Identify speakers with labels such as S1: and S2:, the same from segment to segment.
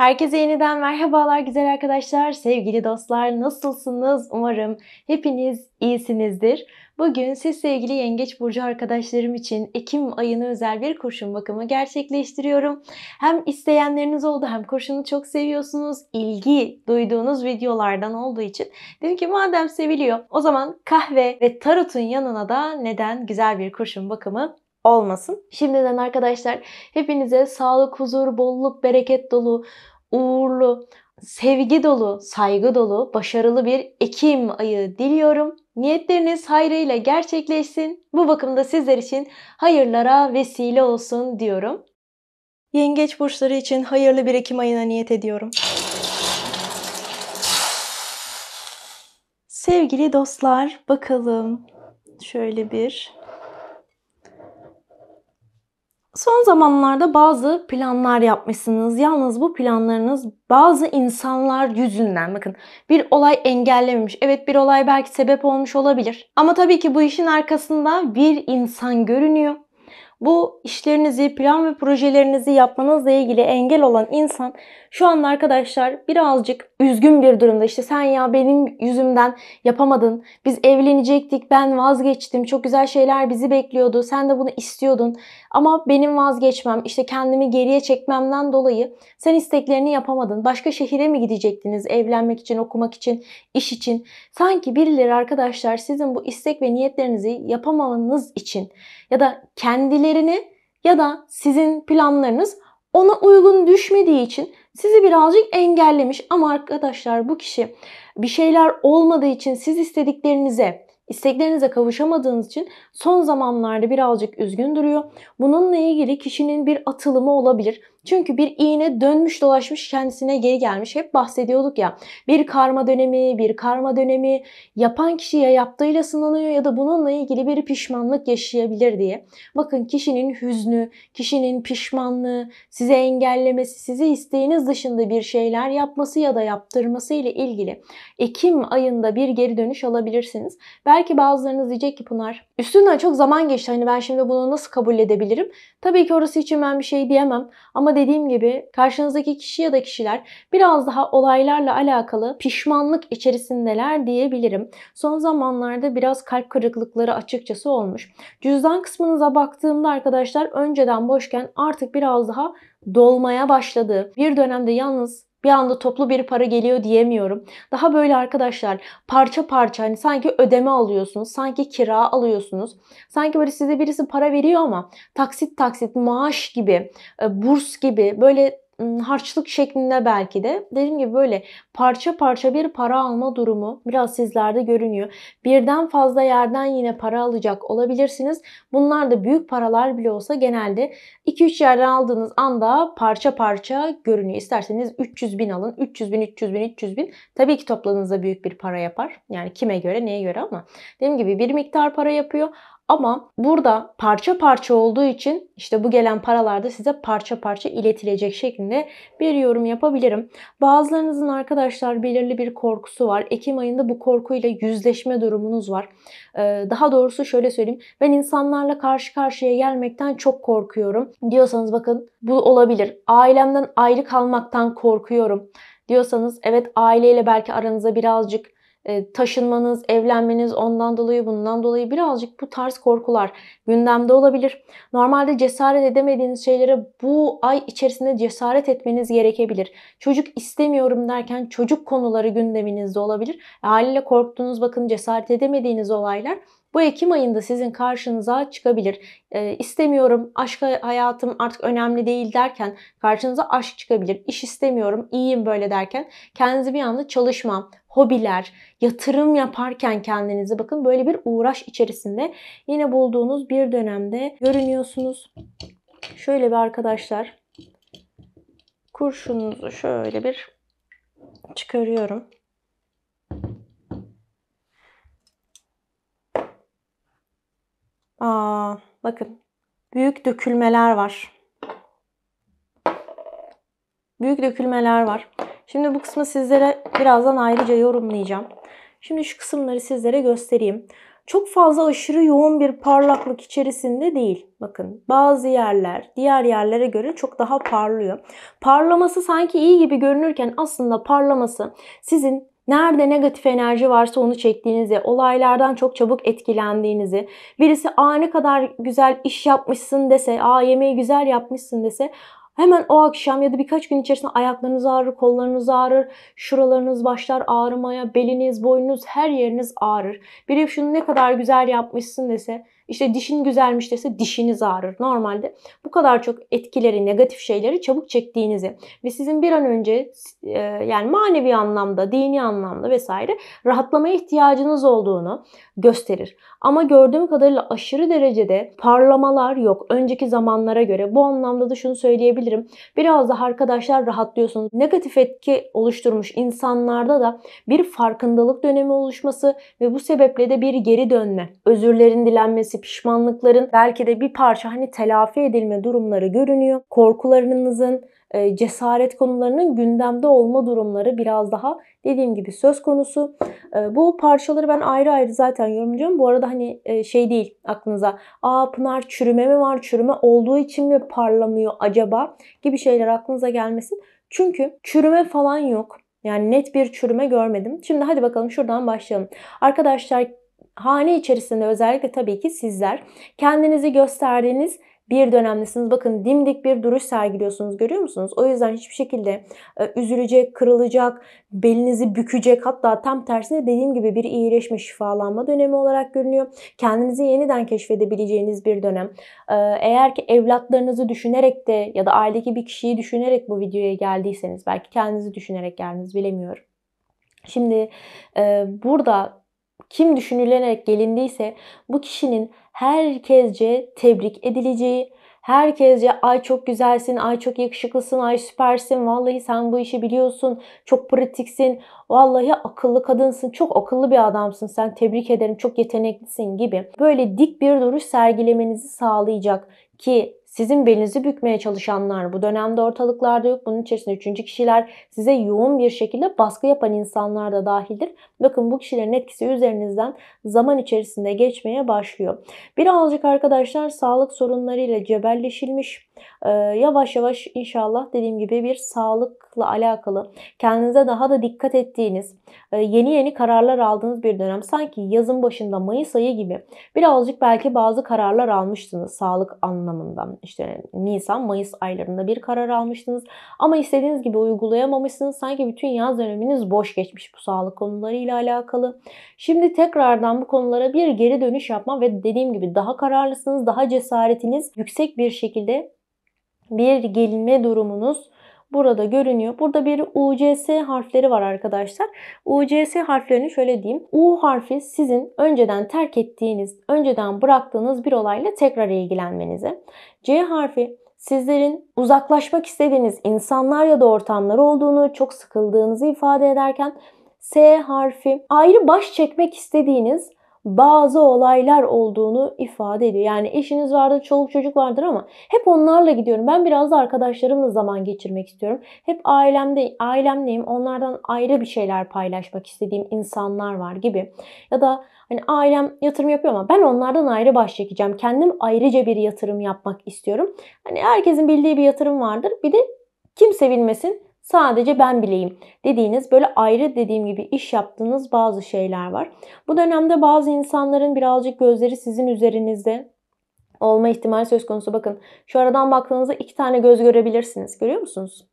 S1: Herkese yeniden merhabalar güzel arkadaşlar, sevgili dostlar nasılsınız? Umarım hepiniz iyisinizdir. Bugün siz sevgili Yengeç Burcu arkadaşlarım için Ekim ayına özel bir kurşun bakımı gerçekleştiriyorum. Hem isteyenleriniz oldu hem kurşunu çok seviyorsunuz. ilgi duyduğunuz videolardan olduğu için dedim ki madem seviliyor o zaman kahve ve tarotun yanına da neden güzel bir kurşun bakımı olmasın. Şimdiden arkadaşlar hepinize sağlık, huzur, bolluk, bereket dolu, uğurlu, sevgi dolu, saygı dolu, başarılı bir Ekim ayı diliyorum. Niyetleriniz hayrıyla gerçekleşsin. Bu bakımda sizler için hayırlara vesile olsun diyorum. Yengeç burçları için hayırlı bir Ekim ayına niyet ediyorum. Sevgili dostlar, bakalım şöyle bir Son zamanlarda bazı planlar yapmışsınız. Yalnız bu planlarınız bazı insanlar yüzünden bakın bir olay engellememiş. Evet bir olay belki sebep olmuş olabilir. Ama tabii ki bu işin arkasında bir insan görünüyor. Bu işlerinizi, plan ve projelerinizi yapmanızla ilgili engel olan insan şu anda arkadaşlar birazcık üzgün bir durumda. İşte sen ya benim yüzümden yapamadın. Biz evlenecektik. Ben vazgeçtim. Çok güzel şeyler bizi bekliyordu. Sen de bunu istiyordun. Ama benim vazgeçmem, işte kendimi geriye çekmemden dolayı sen isteklerini yapamadın. Başka şehire mi gidecektiniz evlenmek için, okumak için, iş için? Sanki birileri arkadaşlar sizin bu istek ve niyetlerinizi yapamamanız için ya da kendilerini ya da sizin planlarınız ona uygun düşmediği için sizi birazcık engellemiş ama arkadaşlar bu kişi bir şeyler olmadığı için siz istediklerinize İsteklerinize kavuşamadığınız için son zamanlarda birazcık üzgün duruyor. Bununla ilgili kişinin bir atılımı olabilir. Çünkü bir iğne dönmüş dolaşmış kendisine geri gelmiş. Hep bahsediyorduk ya bir karma dönemi, bir karma dönemi yapan kişi ya yaptığıyla sınanıyor ya da bununla ilgili bir pişmanlık yaşayabilir diye. Bakın kişinin hüznü, kişinin pişmanlığı, size engellemesi, sizi isteğiniz dışında bir şeyler yapması ya da yaptırması ile ilgili Ekim ayında bir geri dönüş alabilirsiniz. Belki bazılarınız diyecek ki Pınar üstünden çok zaman geçti hani ben şimdi bunu nasıl kabul edebilirim? Tabii ki orası için ben bir şey diyemem ama ama dediğim gibi karşınızdaki kişi ya da kişiler biraz daha olaylarla alakalı pişmanlık içerisindeler diyebilirim. Son zamanlarda biraz kalp kırıklıkları açıkçası olmuş. Cüzdan kısmınıza baktığımda arkadaşlar önceden boşken artık biraz daha dolmaya başladı. Bir dönemde yalnız bir anda toplu bir para geliyor diyemiyorum. Daha böyle arkadaşlar parça parça hani sanki ödeme alıyorsunuz, sanki kira alıyorsunuz. Sanki böyle size birisi para veriyor ama taksit taksit maaş gibi, e, burs gibi böyle Hmm, harçlık şeklinde belki de. Dediğim gibi böyle parça parça bir para alma durumu biraz sizlerde görünüyor. Birden fazla yerden yine para alacak olabilirsiniz. Bunlar da büyük paralar bile olsa genelde 2-3 yerden aldığınız anda parça parça görünüyor. İsterseniz 300 bin alın. 300 bin, 300 bin, 300 bin. Tabii ki topladığınızda büyük bir para yapar. Yani kime göre, neye göre ama. Dediğim gibi bir miktar para yapıyor. Ama burada parça parça olduğu için işte bu gelen paralarda size parça parça iletilecek şekilde bir yorum yapabilirim. Bazılarınızın arkadaşlar belirli bir korkusu var. Ekim ayında bu korkuyla yüzleşme durumunuz var. Ee, daha doğrusu şöyle söyleyeyim. Ben insanlarla karşı karşıya gelmekten çok korkuyorum diyorsanız bakın bu olabilir. Ailemden ayrı kalmaktan korkuyorum diyorsanız evet aileyle belki aranıza birazcık e, taşınmanız, evlenmeniz ondan dolayı bundan dolayı birazcık bu tarz korkular gündemde olabilir. Normalde cesaret edemediğiniz şeylere bu ay içerisinde cesaret etmeniz gerekebilir. Çocuk istemiyorum derken çocuk konuları gündeminizde olabilir. E, haliyle korktuğunuz bakın cesaret edemediğiniz olaylar bu Ekim ayında sizin karşınıza çıkabilir. E, istemiyorum, aşk hayatım artık önemli değil derken karşınıza aşk çıkabilir. İş istemiyorum, iyiyim böyle derken kendinizi bir anda çalışma, hobiler, yatırım yaparken kendinizi bakın böyle bir uğraş içerisinde yine bulduğunuz bir dönemde görünüyorsunuz. Şöyle bir arkadaşlar kurşununuzu şöyle bir çıkarıyorum. Bakın büyük dökülmeler var. Büyük dökülmeler var. Şimdi bu kısmı sizlere birazdan ayrıca yorumlayacağım. Şimdi şu kısımları sizlere göstereyim. Çok fazla aşırı yoğun bir parlaklık içerisinde değil. Bakın bazı yerler diğer yerlere göre çok daha parlıyor. Parlaması sanki iyi gibi görünürken aslında parlaması sizin Nerede negatif enerji varsa onu çektiğinizi, olaylardan çok çabuk etkilendiğinizi, birisi aa ne kadar güzel iş yapmışsın dese, aa yemeği güzel yapmışsın dese Hemen o akşam ya da birkaç gün içerisinde ayaklarınız ağrır, kollarınız ağrır, şuralarınız başlar ağrımaya, beliniz, boynunuz, her yeriniz ağrır. Biri şunu ne kadar güzel yapmışsın dese işte dişin güzelmiş dese dişiniz ağrır. Normalde bu kadar çok etkileri, negatif şeyleri çabuk çektiğinizi ve sizin bir an önce e, yani manevi anlamda, dini anlamda vesaire rahatlamaya ihtiyacınız olduğunu gösterir. Ama gördüğüm kadarıyla aşırı derecede parlamalar yok önceki zamanlara göre. Bu anlamda da şunu söyleyebilirim. Biraz daha arkadaşlar rahatlıyorsunuz. Negatif etki oluşturmuş insanlarda da bir farkındalık dönemi oluşması ve bu sebeple de bir geri dönme, özürlerin dilenmesi, pişmanlıkların belki de bir parça hani telafi edilme durumları görünüyor. Korkularınızın, e, cesaret konularının gündemde olma durumları biraz daha dediğim gibi söz konusu. E, bu parçaları ben ayrı ayrı zaten yorumlayacağım. Bu arada hani e, şey değil aklınıza. Aa Pınar çürüme mi var? Çürüme olduğu için mi parlamıyor acaba? Gibi şeyler aklınıza gelmesin. Çünkü çürüme falan yok. Yani net bir çürüme görmedim. Şimdi hadi bakalım şuradan başlayalım. Arkadaşlar hane içerisinde özellikle tabii ki sizler kendinizi gösterdiğiniz bir dönemdesiniz. Bakın dimdik bir duruş sergiliyorsunuz görüyor musunuz? O yüzden hiçbir şekilde e, üzülecek, kırılacak, belinizi bükecek hatta tam tersine dediğim gibi bir iyileşme, şifalanma dönemi olarak görünüyor. Kendinizi yeniden keşfedebileceğiniz bir dönem. E, eğer ki evlatlarınızı düşünerek de ya da ailedeki bir kişiyi düşünerek bu videoya geldiyseniz belki kendinizi düşünerek geldiniz bilemiyorum. Şimdi e, burada kim düşünülerek gelindiyse bu kişinin herkesce tebrik edileceği, herkesce ay çok güzelsin, ay çok yakışıklısın, ay süpersin, vallahi sen bu işi biliyorsun, çok pratiksin, vallahi akıllı kadınsın, çok akıllı bir adamsın, sen tebrik ederim, çok yeteneklisin gibi böyle dik bir duruş sergilemenizi sağlayacak ki sizin belinizi bükmeye çalışanlar bu dönemde ortalıklarda yok. Bunun içerisinde üçüncü kişiler size yoğun bir şekilde baskı yapan insanlar da dahildir. Bakın bu kişilerin etkisi üzerinizden zaman içerisinde geçmeye başlıyor. Birazcık arkadaşlar sağlık sorunlarıyla cebelleşilmiş. Ee, yavaş yavaş inşallah dediğim gibi bir sağlıkla alakalı kendinize daha da dikkat ettiğiniz, yeni yeni kararlar aldığınız bir dönem. Sanki yazın başında Mayıs ayı gibi birazcık belki bazı kararlar almıştınız sağlık anlamında işte Nisan, Mayıs aylarında bir karar almıştınız. Ama istediğiniz gibi uygulayamamışsınız. Sanki bütün yaz döneminiz boş geçmiş bu sağlık konularıyla alakalı. Şimdi tekrardan bu konulara bir geri dönüş yapma ve dediğim gibi daha kararlısınız, daha cesaretiniz yüksek bir şekilde bir gelinme durumunuz burada görünüyor. Burada bir UCS harfleri var arkadaşlar. UCS harflerini şöyle diyeyim. U harfi sizin önceden terk ettiğiniz, önceden bıraktığınız bir olayla tekrar ilgilenmenizi. C harfi sizlerin uzaklaşmak istediğiniz insanlar ya da ortamlar olduğunu, çok sıkıldığınızı ifade ederken S harfi ayrı baş çekmek istediğiniz bazı olaylar olduğunu ifade ediyor. Yani eşiniz vardır, çoluk çocuk vardır ama hep onlarla gidiyorum. Ben biraz da arkadaşlarımla zaman geçirmek istiyorum. Hep ailemde, ailemleyim. Onlardan ayrı bir şeyler paylaşmak istediğim insanlar var gibi. Ya da hani ailem yatırım yapıyor ama ben onlardan ayrı baş çekeceğim. Kendim ayrıca bir yatırım yapmak istiyorum. Hani herkesin bildiği bir yatırım vardır. Bir de kimse bilmesin Sadece ben bileyim dediğiniz böyle ayrı dediğim gibi iş yaptığınız bazı şeyler var. Bu dönemde bazı insanların birazcık gözleri sizin üzerinizde olma ihtimali söz konusu. Bakın şu aradan baktığınızda iki tane göz görebilirsiniz. Görüyor musunuz?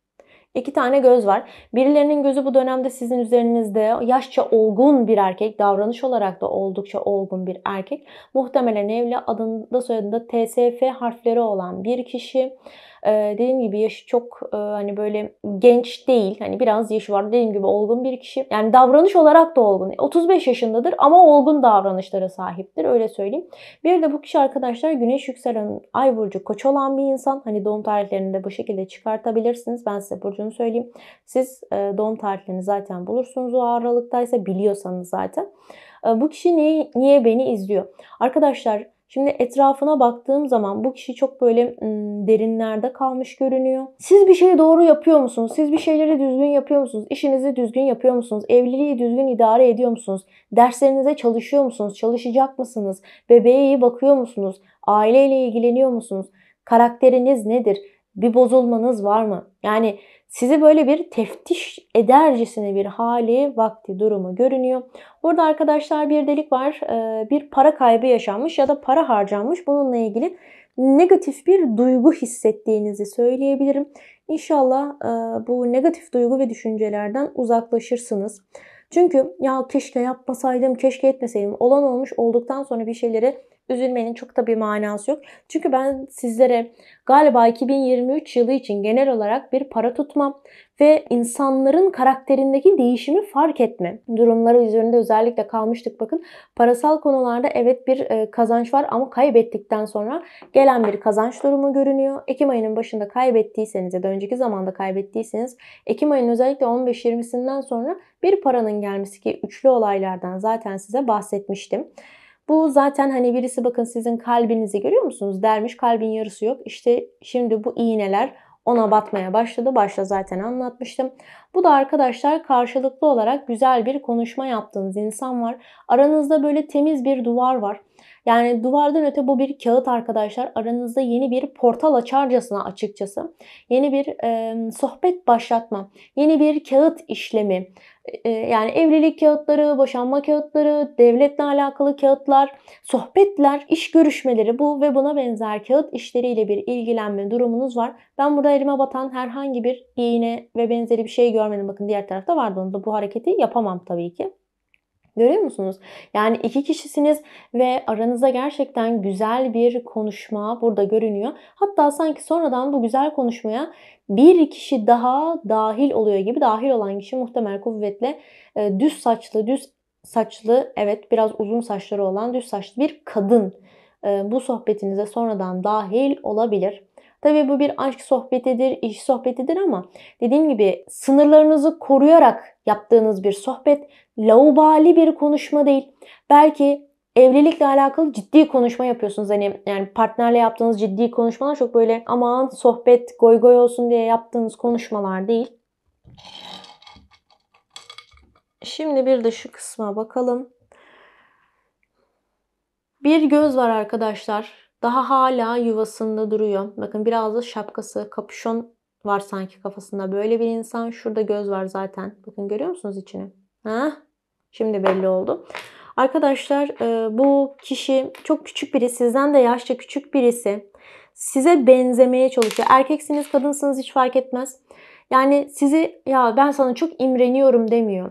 S1: İki tane göz var. Birilerinin gözü bu dönemde sizin üzerinizde yaşça olgun bir erkek, davranış olarak da oldukça olgun bir erkek. Muhtemelen evli adında soyadında TSF harfleri olan bir kişi dediğim gibi yaşı çok e, hani böyle genç değil. Hani biraz yaşı var. Dediğim gibi olgun bir kişi. Yani davranış olarak da olgun. 35 e, yaşındadır ama olgun davranışlara sahiptir. Öyle söyleyeyim. Bir de bu kişi arkadaşlar güneş yükselen ay burcu koç olan bir insan. Hani doğum tarihlerini de bu şekilde çıkartabilirsiniz. Ben size burcunu söyleyeyim. Siz e, doğum tarihlerini zaten bulursunuz o aralıktaysa biliyorsanız zaten. E, bu kişi niye, niye beni izliyor? Arkadaşlar Şimdi etrafına baktığım zaman bu kişi çok böyle derinlerde kalmış görünüyor. Siz bir şeyi doğru yapıyor musunuz? Siz bir şeyleri düzgün yapıyor musunuz? İşinizi düzgün yapıyor musunuz? Evliliği düzgün idare ediyor musunuz? Derslerinize çalışıyor musunuz? Çalışacak mısınız? Bebeğe iyi bakıyor musunuz? Aileyle ilgileniyor musunuz? Karakteriniz nedir? Bir bozulmanız var mı? Yani sizi böyle bir teftiş edercesine bir hali, vakti, durumu görünüyor. Burada arkadaşlar bir delik var. E, bir para kaybı yaşanmış ya da para harcanmış. Bununla ilgili negatif bir duygu hissettiğinizi söyleyebilirim. İnşallah e, bu negatif duygu ve düşüncelerden uzaklaşırsınız. Çünkü ya keşke yapmasaydım, keşke etmeseydim. Olan olmuş olduktan sonra bir şeyleri üzülmenin çok da bir manası yok. Çünkü ben sizlere galiba 2023 yılı için genel olarak bir para tutmam ve insanların karakterindeki değişimi fark etme durumları üzerinde özellikle kalmıştık. Bakın parasal konularda evet bir e, kazanç var ama kaybettikten sonra gelen bir kazanç durumu görünüyor. Ekim ayının başında kaybettiyseniz ya da önceki zamanda kaybettiyseniz Ekim ayının özellikle 15-20'sinden sonra bir paranın gelmesi ki üçlü olaylardan zaten size bahsetmiştim. Bu zaten hani birisi bakın sizin kalbinizi görüyor musunuz? Dermiş kalbin yarısı yok. İşte şimdi bu iğneler ona batmaya başladı. Başta zaten anlatmıştım. Bu da arkadaşlar karşılıklı olarak güzel bir konuşma yaptığınız insan var. Aranızda böyle temiz bir duvar var. Yani duvardan öte bu bir kağıt arkadaşlar. Aranızda yeni bir portal açarcasına açıkçası. Yeni bir e, sohbet başlatma, yeni bir kağıt işlemi, yani evlilik kağıtları, boşanma kağıtları, devletle alakalı kağıtlar, sohbetler, iş görüşmeleri bu ve buna benzer kağıt işleriyle bir ilgilenme durumunuz var. Ben burada elime batan herhangi bir iğne ve benzeri bir şey görmedim. Bakın diğer tarafta vardı onu da bu hareketi yapamam tabii ki. Görüyor musunuz? Yani iki kişisiniz ve aranızda gerçekten güzel bir konuşma burada görünüyor. Hatta sanki sonradan bu güzel konuşmaya bir kişi daha dahil oluyor gibi. Dahil olan kişi muhtemel kuvvetle e, düz saçlı, düz saçlı, evet biraz uzun saçları olan düz saçlı bir kadın e, bu sohbetinize sonradan dahil olabilir. Tabii bu bir aşk sohbetidir, iş sohbetidir ama dediğim gibi sınırlarınızı koruyarak yaptığınız bir sohbet laubali bir konuşma değil. Belki evlilikle alakalı ciddi konuşma yapıyorsunuz. Hani yani partnerle yaptığınız ciddi konuşmalar çok böyle aman sohbet goy goy olsun diye yaptığınız konuşmalar değil. Şimdi bir de şu kısma bakalım. Bir göz var arkadaşlar. Daha hala yuvasında duruyor. Bakın biraz da şapkası, kapüşon var sanki kafasında. Böyle bir insan. Şurada göz var zaten. Bakın görüyor musunuz içini? Ha? Şimdi belli oldu. Arkadaşlar e, bu kişi çok küçük biri. Sizden de yaşça küçük birisi. Size benzemeye çalışıyor. Erkeksiniz, kadınsınız hiç fark etmez. Yani sizi ya ben sana çok imreniyorum demiyor.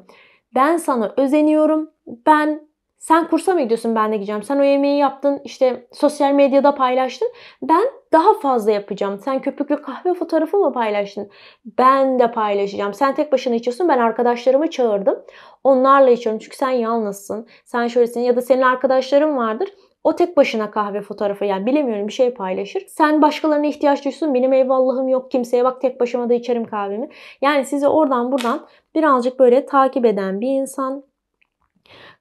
S1: Ben sana özeniyorum. Ben sen kursa mı gidiyorsun ben de gideceğim. Sen o yemeği yaptın işte sosyal medyada paylaştın. Ben daha fazla yapacağım. Sen köpüklü kahve fotoğrafı mı paylaştın? Ben de paylaşacağım. Sen tek başına içiyorsun. Ben arkadaşlarımı çağırdım. Onlarla içiyorum. Çünkü sen yalnızsın. Sen şöylesin ya da senin arkadaşların vardır. O tek başına kahve fotoğrafı yani bilemiyorum bir şey paylaşır. Sen başkalarına ihtiyaç duysun benim eyvallahım yok kimseye bak tek başıma da içerim kahvemi. Yani sizi oradan buradan birazcık böyle takip eden bir insan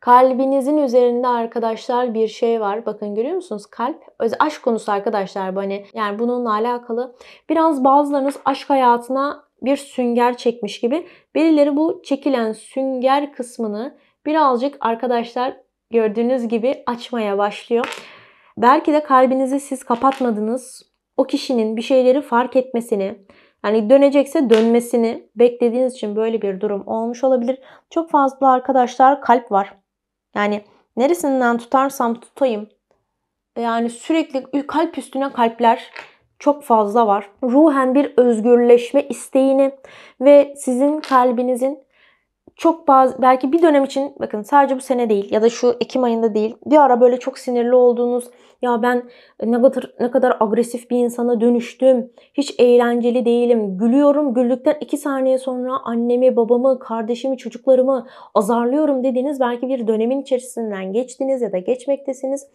S1: Kalbinizin üzerinde arkadaşlar bir şey var. Bakın görüyor musunuz? Kalp aşk konusu arkadaşlar bu hani yani bununla alakalı biraz bazılarınız aşk hayatına bir sünger çekmiş gibi. Birileri bu çekilen sünger kısmını birazcık arkadaşlar gördüğünüz gibi açmaya başlıyor. Belki de kalbinizi siz kapatmadınız. O kişinin bir şeyleri fark etmesini, yani dönecekse dönmesini beklediğiniz için böyle bir durum olmuş olabilir. Çok fazla arkadaşlar kalp var. Yani neresinden tutarsam tutayım. Yani sürekli kalp üstüne kalpler çok fazla var. Ruhen bir özgürleşme isteğini ve sizin kalbinizin çok bazı belki bir dönem için bakın sadece bu sene değil ya da şu Ekim ayında değil bir ara böyle çok sinirli olduğunuz ya ben ne kadar ne kadar agresif bir insana dönüştüm hiç eğlenceli değilim gülüyorum güldükten iki saniye sonra annemi babamı kardeşimi çocuklarımı azarlıyorum dediğiniz belki bir dönemin içerisinden geçtiniz ya da geçmektesiniz.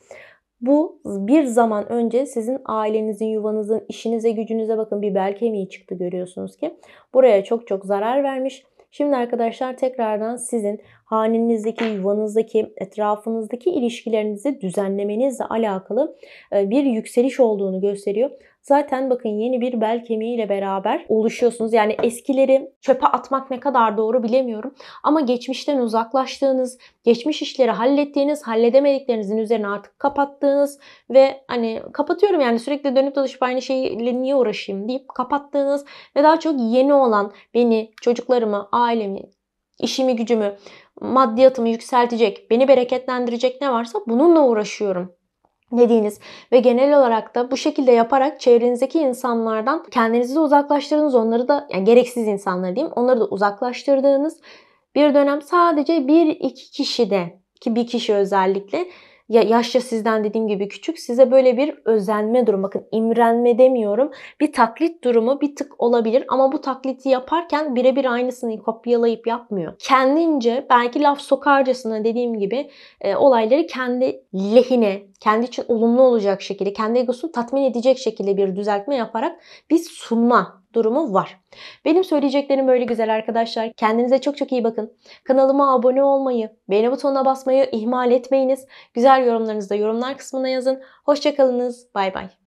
S1: Bu bir zaman önce sizin ailenizin, yuvanızın, işinize, gücünüze bakın bir bel kemiği çıktı görüyorsunuz ki. Buraya çok çok zarar vermiş. Şimdi arkadaşlar tekrardan sizin hanenizdeki, yuvanızdaki, etrafınızdaki ilişkilerinizi düzenlemenizle alakalı e, bir yükseliş olduğunu gösteriyor. Zaten bakın yeni bir bel kemiğiyle beraber oluşuyorsunuz. Yani eskileri çöpe atmak ne kadar doğru bilemiyorum. Ama geçmişten uzaklaştığınız, geçmiş işleri hallettiğiniz, halledemediklerinizin üzerine artık kapattığınız ve hani kapatıyorum yani sürekli dönüp dolaşıp aynı şeyle niye uğraşayım deyip kapattığınız ve daha çok yeni olan beni, çocuklarımı, ailemi, işimi, gücümü, maddiyatımı yükseltecek, beni bereketlendirecek ne varsa bununla uğraşıyorum dediğiniz ve genel olarak da bu şekilde yaparak çevrenizdeki insanlardan kendinizi de uzaklaştırdığınız, onları da yani gereksiz insanları diyeyim, onları da uzaklaştırdığınız bir dönem sadece bir iki kişi de ki bir kişi özellikle ya yaşça sizden dediğim gibi küçük size böyle bir özenme durum, bakın imrenme demiyorum bir taklit durumu bir tık olabilir ama bu takliti yaparken birebir aynısını kopyalayıp yapmıyor. Kendince belki laf sokarcasına dediğim gibi e, olayları kendi lehine, kendi için olumlu olacak şekilde, kendi egosunu tatmin edecek şekilde bir düzeltme yaparak bir sunma durumu var. Benim söyleyeceklerim böyle güzel arkadaşlar. Kendinize çok çok iyi bakın. Kanalıma abone olmayı, beğeni butonuna basmayı ihmal etmeyiniz. Güzel yorumlarınızı da yorumlar kısmına yazın. Hoşçakalınız. Bay bay.